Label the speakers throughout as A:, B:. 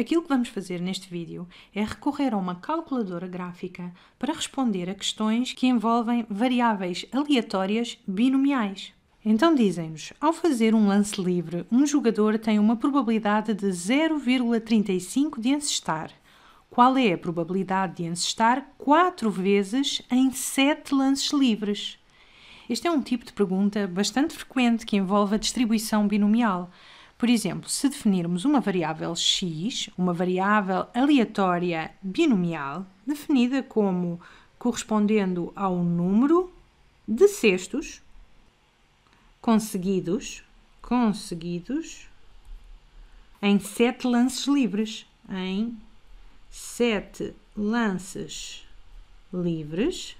A: Aquilo que vamos fazer neste vídeo é recorrer a uma calculadora gráfica para responder a questões que envolvem variáveis aleatórias binomiais. Então dizem-nos, ao fazer um lance livre, um jogador tem uma probabilidade de 0,35 de encestar. Qual é a probabilidade de encestar 4 vezes em 7 lances livres? Este é um tipo de pergunta bastante frequente que envolve a distribuição binomial. Por exemplo, se definirmos uma variável x, uma variável aleatória binomial, definida como correspondendo ao número de cestos conseguidos, conseguidos em sete lances livres, em sete lances livres,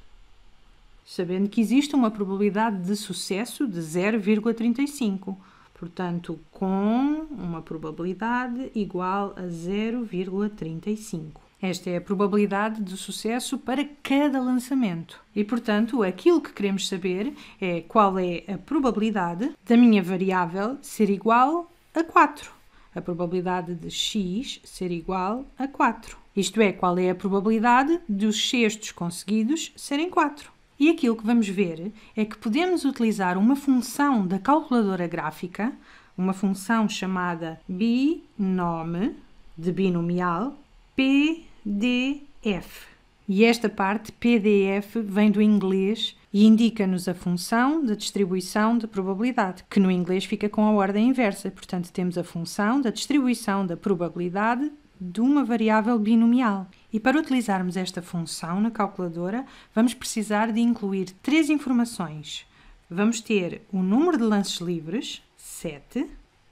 A: sabendo que existe uma probabilidade de sucesso de 0,35 portanto, com uma probabilidade igual a 0,35. Esta é a probabilidade de sucesso para cada lançamento. E, portanto, aquilo que queremos saber é qual é a probabilidade da minha variável ser igual a 4. A probabilidade de x ser igual a 4. Isto é, qual é a probabilidade dos cestos conseguidos serem 4. E aquilo que vamos ver é que podemos utilizar uma função da calculadora gráfica, uma função chamada binome, de binomial, pdf. E esta parte, pdf, vem do inglês e indica-nos a função da distribuição de probabilidade, que no inglês fica com a ordem inversa. Portanto, temos a função da distribuição da probabilidade de uma variável binomial. E para utilizarmos esta função na calculadora, vamos precisar de incluir três informações. Vamos ter o número de lances livres, 7.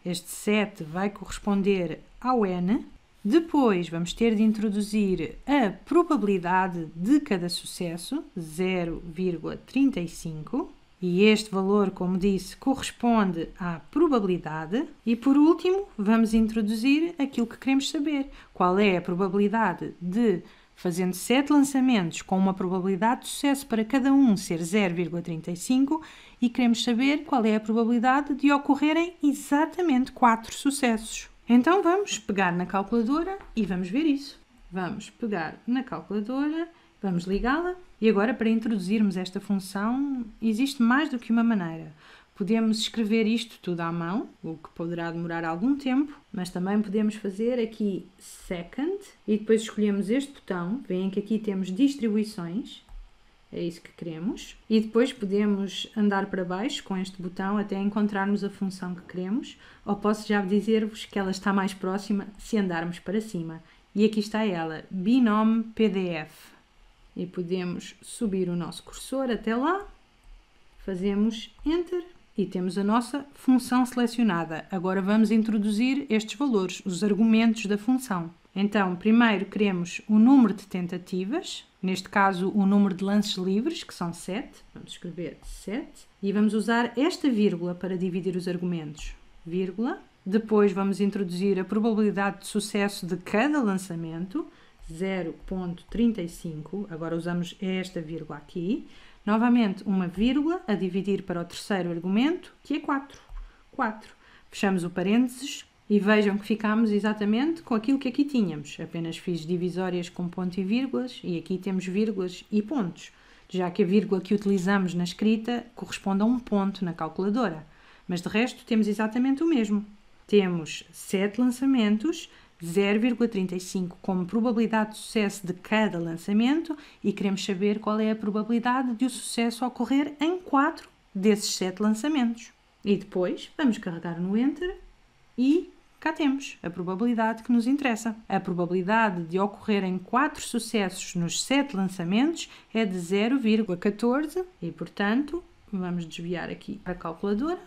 A: Este 7 vai corresponder ao n. Depois vamos ter de introduzir a probabilidade de cada sucesso, 0,35. E este valor, como disse, corresponde à probabilidade. E por último, vamos introduzir aquilo que queremos saber: qual é a probabilidade de, fazendo sete lançamentos com uma probabilidade de sucesso para cada um ser 0,35, e queremos saber qual é a probabilidade de ocorrerem exatamente quatro sucessos. Então vamos pegar na calculadora e vamos ver isso. Vamos pegar na calculadora Vamos ligá-la e agora para introduzirmos esta função existe mais do que uma maneira. Podemos escrever isto tudo à mão, o que poderá demorar algum tempo, mas também podemos fazer aqui second e depois escolhemos este botão. Veem que aqui temos distribuições, é isso que queremos. E depois podemos andar para baixo com este botão até encontrarmos a função que queremos, ou posso já dizer-vos que ela está mais próxima se andarmos para cima. E aqui está ela, Binome PDF e podemos subir o nosso cursor até lá, fazemos Enter e temos a nossa função selecionada. Agora vamos introduzir estes valores, os argumentos da função. Então, primeiro queremos o número de tentativas, neste caso o número de lances livres, que são 7. Vamos escrever 7 e vamos usar esta vírgula para dividir os argumentos. Vírgula. Depois vamos introduzir a probabilidade de sucesso de cada lançamento, 0.35, agora usamos esta vírgula aqui, novamente uma vírgula a dividir para o terceiro argumento, que é 4. 4. Fechamos o parênteses e vejam que ficámos exatamente com aquilo que aqui tínhamos. Apenas fiz divisórias com ponto e vírgulas e aqui temos vírgulas e pontos, já que a vírgula que utilizamos na escrita corresponde a um ponto na calculadora. Mas de resto temos exatamente o mesmo. Temos 7 lançamentos 0,35 como probabilidade de sucesso de cada lançamento e queremos saber qual é a probabilidade de o sucesso ocorrer em 4 desses 7 lançamentos. E depois vamos carregar no Enter e cá temos a probabilidade que nos interessa. A probabilidade de ocorrerem 4 sucessos nos 7 lançamentos é de 0,14 e, portanto, vamos desviar aqui a calculadora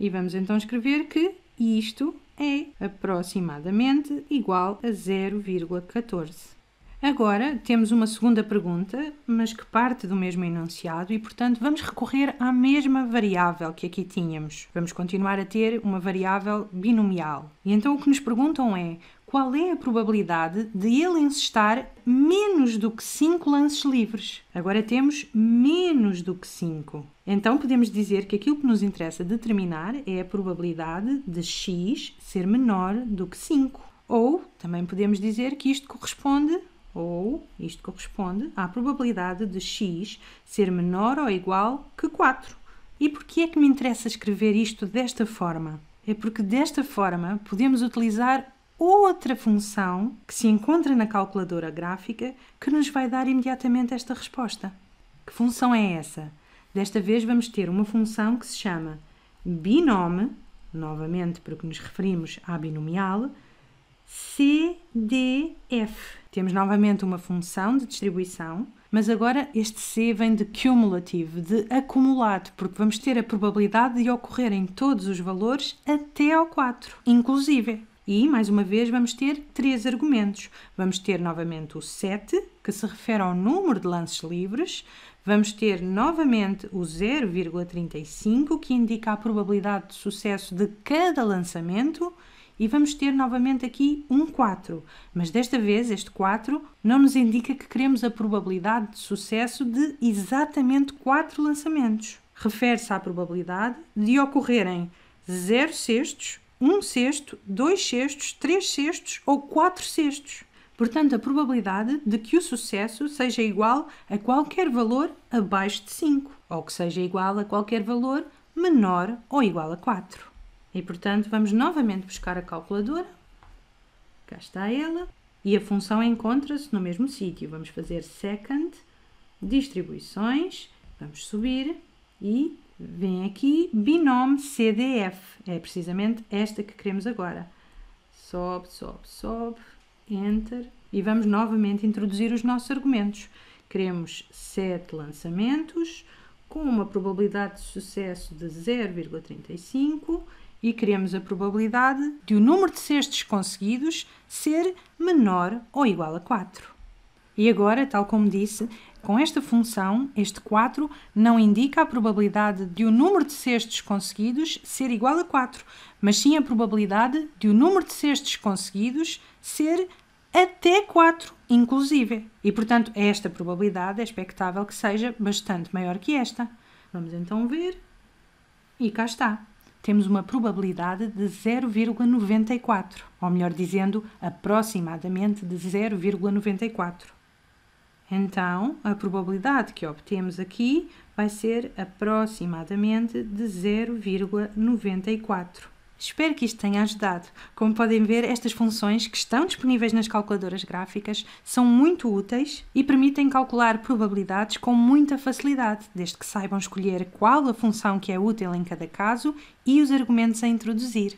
A: e vamos então escrever que isto é aproximadamente igual a 0,14. Agora temos uma segunda pergunta, mas que parte do mesmo enunciado e, portanto, vamos recorrer à mesma variável que aqui tínhamos. Vamos continuar a ter uma variável binomial. E então o que nos perguntam é qual é a probabilidade de ele encestar menos do que 5 lances livres. Agora temos menos do que 5. Então podemos dizer que aquilo que nos interessa determinar é a probabilidade de x ser menor do que 5. Ou também podemos dizer que isto corresponde ou isto corresponde à probabilidade de x ser menor ou igual que 4. E por que é que me interessa escrever isto desta forma? É porque desta forma podemos utilizar outra função que se encontra na calculadora gráfica que nos vai dar imediatamente esta resposta. Que função é essa? Desta vez vamos ter uma função que se chama binome, novamente porque nos referimos à binomial, CDF. Temos novamente uma função de distribuição, mas agora este C vem de cumulative, de acumulado, porque vamos ter a probabilidade de ocorrerem todos os valores até ao 4, inclusive. E, mais uma vez, vamos ter três argumentos. Vamos ter novamente o 7, que se refere ao número de lances livres. Vamos ter novamente o 0,35, que indica a probabilidade de sucesso de cada lançamento e vamos ter novamente aqui um 4, mas desta vez este 4 não nos indica que queremos a probabilidade de sucesso de exatamente 4 lançamentos. Refere-se à probabilidade de ocorrerem 0 sextos, 1 um sexto, 2 sextos, 3 sextos ou 4 sextos. Portanto, a probabilidade de que o sucesso seja igual a qualquer valor abaixo de 5, ou que seja igual a qualquer valor menor ou igual a 4. E, portanto, vamos novamente buscar a calculadora. Cá está ela. E a função encontra-se no mesmo sítio. Vamos fazer second, distribuições, vamos subir e vem aqui binome CDF. É precisamente esta que queremos agora. Sobe, sobe, sobe, enter e vamos novamente introduzir os nossos argumentos. Queremos 7 lançamentos com uma probabilidade de sucesso de 0,35 e queremos a probabilidade de o número de cestos conseguidos ser menor ou igual a 4. E agora, tal como disse, com esta função, este 4 não indica a probabilidade de o número de cestos conseguidos ser igual a 4, mas sim a probabilidade de o número de cestos conseguidos ser até 4, inclusive. E, portanto, esta probabilidade é expectável que seja bastante maior que esta. Vamos então ver. E cá está temos uma probabilidade de 0,94, ou melhor dizendo, aproximadamente de 0,94. Então, a probabilidade que obtemos aqui vai ser aproximadamente de 0,94. Espero que isto tenha ajudado. Como podem ver, estas funções que estão disponíveis nas calculadoras gráficas são muito úteis e permitem calcular probabilidades com muita facilidade, desde que saibam escolher qual a função que é útil em cada caso e os argumentos a introduzir.